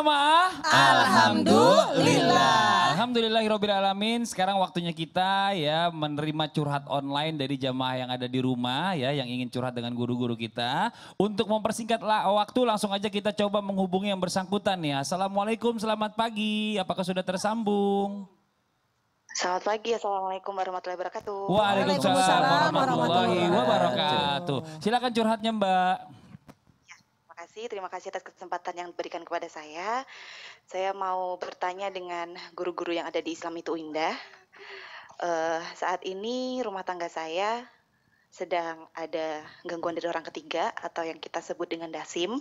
sama Alhamdulillah. Alhamdulillahirabbil alamin. Sekarang waktunya kita ya menerima curhat online dari jamaah yang ada di rumah ya yang ingin curhat dengan guru-guru kita. Untuk mempersingkat waktu langsung aja kita coba menghubungi yang bersangkutan ya. Assalamualaikum, selamat pagi. Apakah sudah tersambung? Selamat pagi, Assalamualaikum warahmatullahi wabarakatuh. Waalaikumsalam, Waalaikumsalam warahmatullahi wabarakatuh. Silakan curhatnya Mbak kasih. Terima kasih atas kesempatan yang diberikan kepada saya. Saya mau bertanya dengan guru-guru yang ada di Islam itu indah. Uh, saat ini rumah tangga saya sedang ada gangguan dari orang ketiga atau yang kita sebut dengan dasim.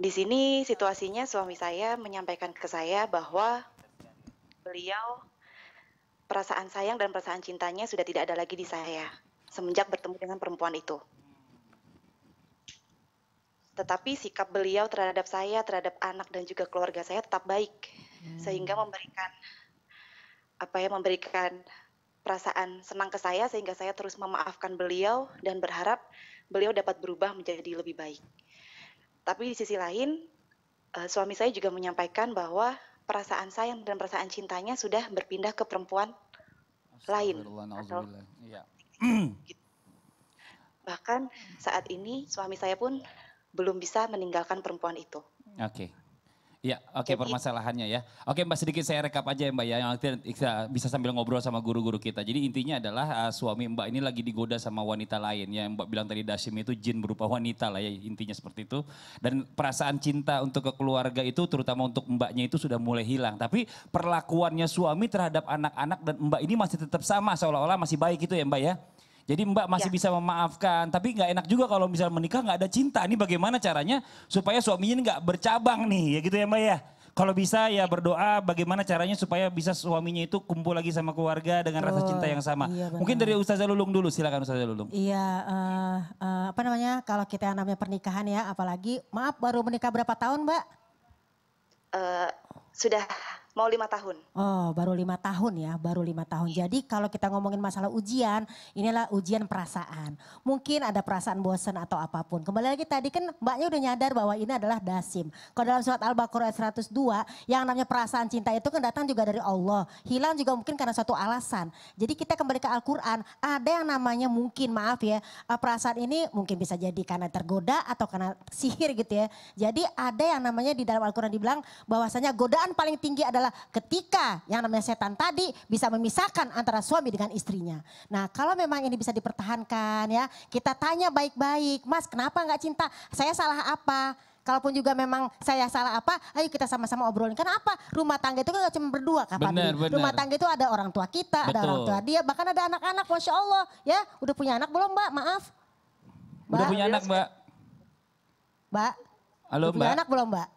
Di sini situasinya suami saya menyampaikan ke saya bahwa beliau perasaan sayang dan perasaan cintanya sudah tidak ada lagi di saya semenjak bertemu dengan perempuan itu. Tetapi sikap beliau terhadap saya, terhadap anak dan juga keluarga saya tetap baik, hmm. sehingga memberikan apa ya memberikan perasaan senang ke saya sehingga saya terus memaafkan beliau dan berharap beliau dapat berubah menjadi lebih baik. Tapi di sisi lain, eh, suami saya juga menyampaikan bahwa perasaan sayang dan perasaan cintanya sudah berpindah ke perempuan lain. Iya. Atau, gitu. Bahkan saat ini suami saya pun belum bisa meninggalkan perempuan itu. Oke. Okay. Ya, oke okay, permasalahannya ya. Oke okay, Mbak sedikit saya rekap aja ya Mbak ya, yang kita bisa sambil ngobrol sama guru-guru kita. Jadi intinya adalah uh, suami Mbak ini lagi digoda sama wanita lain ya. Mbak bilang tadi Dasim itu jin berupa wanita lah ya, intinya seperti itu. Dan perasaan cinta untuk ke keluarga itu terutama untuk Mbaknya itu sudah mulai hilang. Tapi perlakuannya suami terhadap anak-anak dan Mbak ini masih tetap sama seolah-olah masih baik gitu ya Mbak ya? Jadi Mbak masih ya. bisa memaafkan, tapi nggak enak juga kalau misal menikah nggak ada cinta. Ini bagaimana caranya supaya suaminya nggak bercabang nih, ya gitu ya Mbak ya. Kalau bisa ya, ya berdoa bagaimana caranya supaya bisa suaminya itu kumpul lagi sama keluarga dengan oh, rasa cinta yang sama. Iya, Mungkin dari Ustazah Lulung dulu, silakan Ustazah Lulung. Iya, uh, uh, apa namanya kalau kita yang namanya pernikahan ya, apalagi maaf baru menikah berapa tahun Mbak? Uh, sudah Mau lima tahun. Oh, baru lima tahun ya, baru lima tahun. Jadi kalau kita ngomongin masalah ujian, inilah ujian perasaan. Mungkin ada perasaan bosan atau apapun. Kembali lagi tadi kan mbaknya udah nyadar bahwa ini adalah dasim. Kalau dalam surat Al-Baqarah 102, yang namanya perasaan cinta itu kan datang juga dari Allah. Hilang juga mungkin karena suatu alasan. Jadi kita kembali ke Al-Quran, ada yang namanya mungkin maaf ya, eh, perasaan ini mungkin bisa jadi karena tergoda atau karena sihir gitu ya. Jadi ada yang namanya di dalam Al-Quran dibilang bahwasanya godaan paling tinggi adalah adalah ketika yang namanya setan tadi bisa memisahkan antara suami dengan istrinya. Nah kalau memang ini bisa dipertahankan ya, kita tanya baik-baik, mas kenapa nggak cinta, saya salah apa? Kalaupun juga memang saya salah apa, ayo kita sama-sama obrolin. Karena apa? Rumah tangga itu kan gak cuma berdua kapan bener, bener. Rumah tangga itu ada orang tua kita, Betul. ada orang tua dia, bahkan ada anak-anak, masya Allah. Ya, udah punya anak belum, Mbak? Maaf. Mbak, udah punya anak, Mbak. Mbak. Halo, udah Mbak. Punya anak belum, Mbak?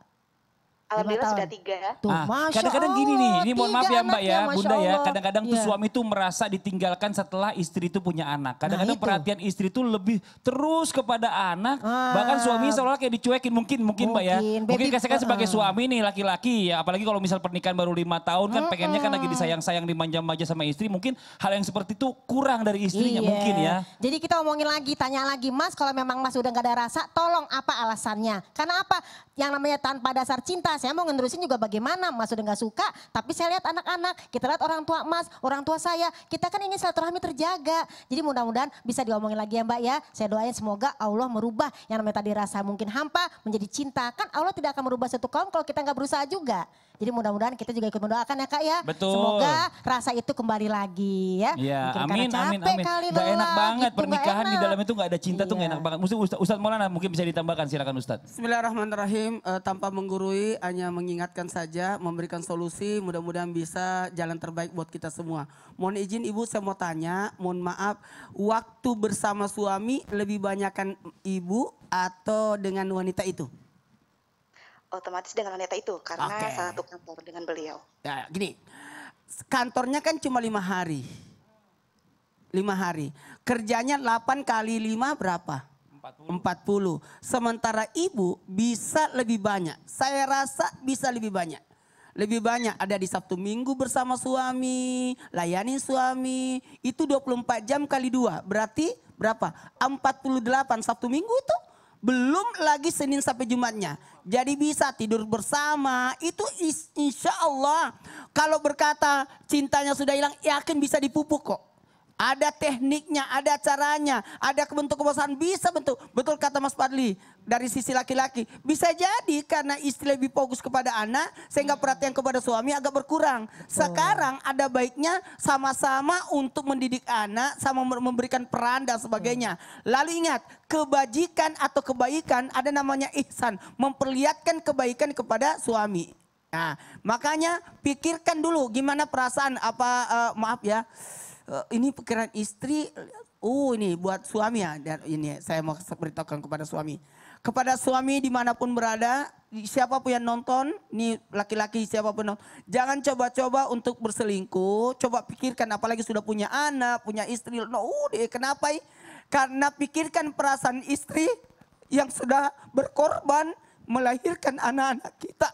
Alhamdulillah sudah tiga. Tuh, ah, kadang-kadang gini nih, ini mohon maaf ya Mbak ya, Bunda ya. Kadang-kadang tuh iya. suami tuh merasa ditinggalkan setelah istri itu punya anak. Nah, kadang-kadang perhatian istri itu lebih terus kepada anak. Ah. Bahkan suami seolah kayak dicuekin mungkin, mungkin, mungkin Mbak ya. mungkin kasih sebagai ah. suami nih laki-laki ya. Apalagi kalau misal pernikahan baru lima tahun kan pengennya kan lagi disayang-sayang dimanja-manja sama istri. Mungkin hal yang seperti itu kurang dari istrinya iya. mungkin ya. Jadi kita omongin lagi, tanya lagi Mas kalau memang Mas udah gak ada rasa tolong apa alasannya. Karena apa yang namanya tanpa dasar cinta saya mau ngerusin juga bagaimana. Mas udah nggak suka, tapi saya lihat anak-anak, kita lihat orang tua Mas, orang tua saya. Kita kan ingin silaturahmi terjaga. Jadi mudah-mudahan bisa diomongin lagi ya Mbak ya. Saya doain semoga Allah merubah yang namanya tadi rasa mungkin hampa menjadi cinta. Kan Allah tidak akan merubah satu kaum kalau kita nggak berusaha juga. Jadi mudah-mudahan kita juga ikut mendoakan ya Kak ya. Betul. Semoga rasa itu kembali lagi ya. Iya, amin, amin, amin. Kali gak iya. enak banget gitu, pernikahan enak. di dalam itu gak ada cinta iya. tuh gak enak banget. Mungkin Ustadz, Ustaz Maulana mungkin bisa ditambahkan silakan Ustadz. Bismillahirrahmanirrahim. Uh, tanpa menggurui hanya mengingatkan saja, memberikan solusi mudah-mudahan bisa jalan terbaik buat kita semua. Mohon izin Ibu saya mau tanya, mohon maaf waktu bersama suami lebih banyakkan Ibu atau dengan wanita itu? otomatis dengan wanita itu karena okay. satu kantor dengan beliau. Ya, gini, kantornya kan cuma lima hari, lima hari. Kerjanya 8 kali lima berapa? 40. 40. Sementara ibu bisa lebih banyak. Saya rasa bisa lebih banyak. Lebih banyak ada di Sabtu Minggu bersama suami, layani suami. Itu 24 jam kali dua. Berarti berapa? 48 Sabtu Minggu tuh belum lagi Senin sampai Jumatnya. Jadi bisa tidur bersama. Itu insya Allah. Kalau berkata cintanya sudah hilang yakin bisa dipupuk kok. Ada tekniknya, ada caranya, ada bentuk kebosan Bisa bentuk, betul kata Mas Padli dari sisi laki-laki. Bisa jadi karena istri lebih fokus kepada anak, sehingga perhatian kepada suami agak berkurang. Sekarang ada baiknya sama-sama untuk mendidik anak, sama memberikan peran dan sebagainya. Lalu ingat, kebajikan atau kebaikan ada namanya ihsan. Memperlihatkan kebaikan kepada suami. Nah, makanya pikirkan dulu gimana perasaan apa uh, maaf ya Eh, ini pikiran istri, uh ini buat suami ya. Dan ini saya mau beritahukan kepada suami. Kepada suami dimanapun berada, siapa pun yang nonton, ini laki-laki siapa pun nonton. Jangan coba-coba untuk berselingkuh, coba pikirkan apalagi sudah punya anak, punya istri. No, uh, kenapa? Karena pikirkan perasaan istri yang sudah berkorban melahirkan anak-anak kita.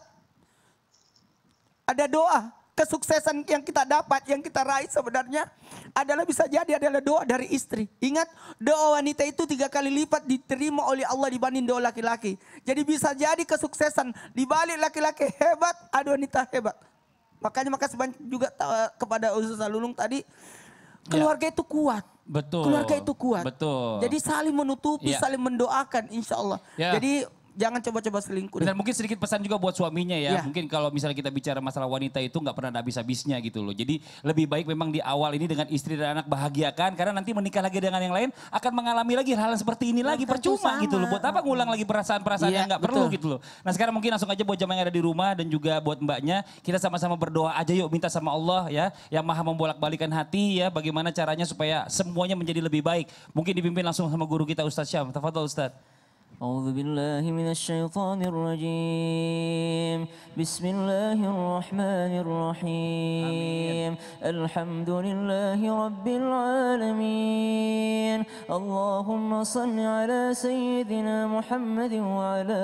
Ada doa kesuksesan yang kita dapat, yang kita raih sebenarnya adalah bisa jadi adalah doa dari istri. Ingat doa wanita itu tiga kali lipat diterima oleh Allah dibanding doa laki-laki. Jadi bisa jadi kesuksesan dibalik laki-laki hebat, ada wanita hebat. Makanya maka juga kepada Ustaz Lulung tadi, ya. keluarga ya. itu kuat. Betul. Keluarga itu kuat. Betul. Jadi saling menutupi, ya. saling mendoakan insya Allah. Ya. Jadi jangan coba-coba selingkuh. Dan mungkin sedikit pesan juga buat suaminya ya. ya. Mungkin kalau misalnya kita bicara masalah wanita itu nggak pernah ada habis-habisnya gitu loh. Jadi lebih baik memang di awal ini dengan istri dan anak bahagiakan karena nanti menikah lagi dengan yang lain akan mengalami lagi hal, -hal seperti ini ya, lagi percuma gitu loh. Buat apa ngulang lagi perasaan-perasaan ya, yang nggak perlu gitu loh. Nah sekarang mungkin langsung aja buat jamaah yang ada di rumah dan juga buat mbaknya kita sama-sama berdoa aja yuk minta sama Allah ya yang maha membolak-balikan hati ya bagaimana caranya supaya semuanya menjadi lebih baik. Mungkin dipimpin langsung sama guru kita Ustaz Syam. Tafadhol Ustaz. أعوذ بالله من الشيطان الرجيم بسم الله الرحمن الرحيم آمين. الحمد لله رب العالمين اللهم صل على سيدنا محمد وعلى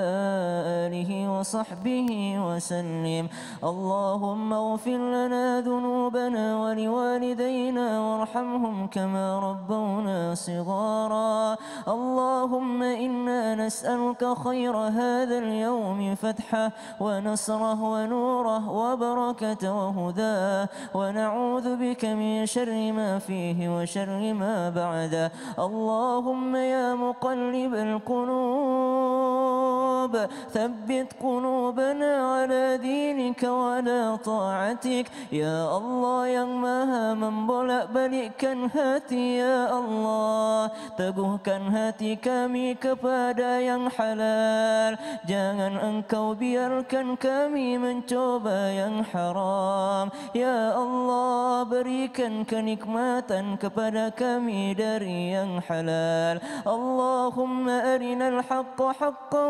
آله وصحبه وسلم اللهم اغفر لنا ذنوبنا ولوالدينا وارحمهم كما ربونا صغارا اللهم إنا نسألك خير هذا اليوم فتحه ونصره ونوره وبركة وهداه ونعوذ بك من شر ما فيه وشر ما بعده اللهم يا مقلب القلوب الغرب ثبت قلوبنا على دينك وعلى طاعتك يا الله يا مها من بلا بلي كان هاتي يا الله تبوه كان هاتي كامي كفادا يا حلال جangan انكو biarkan kami mencoba yang haram يا الله berikan kenikmatan kepada kami dari yang حلال اللهم أرنا الحق حقاً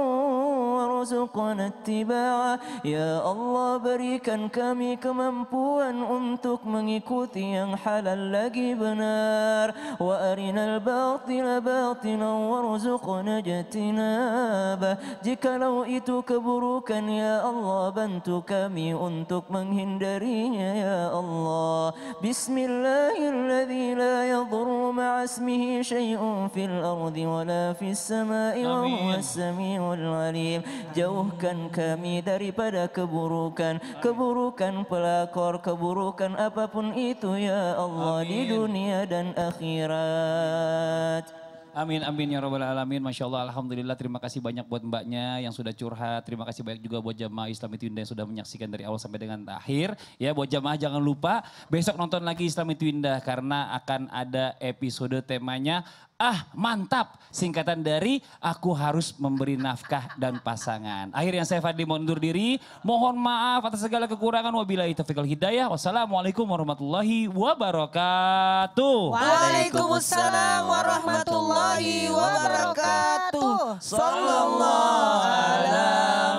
وارزقنا اتباعه يا الله بريكا كمي كمنبوا أمتك من كوتيا حلال لقي بنار وأرنا الباطل باطلا وارزقنا اجتنابه جيك لو إتك بروكا يا الله بنتك مي أنتك من هندري يا الله بسم الله الذي لا يضر مع اسمه شيء في الأرض ولا في السماء وهو السميع العليم alim jauhkan kami daripada keburukan keburukan pelakor keburukan apapun itu ya Allah Amin. di dunia dan akhirat Amin amin ya robbal alamin. Masya Allah alhamdulillah terima kasih banyak buat mbaknya yang sudah curhat. Terima kasih banyak juga buat jamaah Islam Twinda yang sudah menyaksikan dari awal sampai dengan akhir. Ya buat jamaah jangan lupa besok nonton lagi Islamic Twinda karena akan ada episode temanya ah mantap singkatan dari aku harus memberi nafkah dan pasangan. Akhirnya saya Fadli mundur diri. Mohon maaf atas segala kekurangan. Wabillahi taufiqul hidayah. Wassalamualaikum warahmatullahi wabarakatuh. Waalaikumsalam warahmatullahi wabarakatuh. Sallallahu ala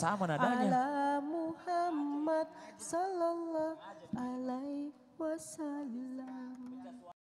sama nadanya.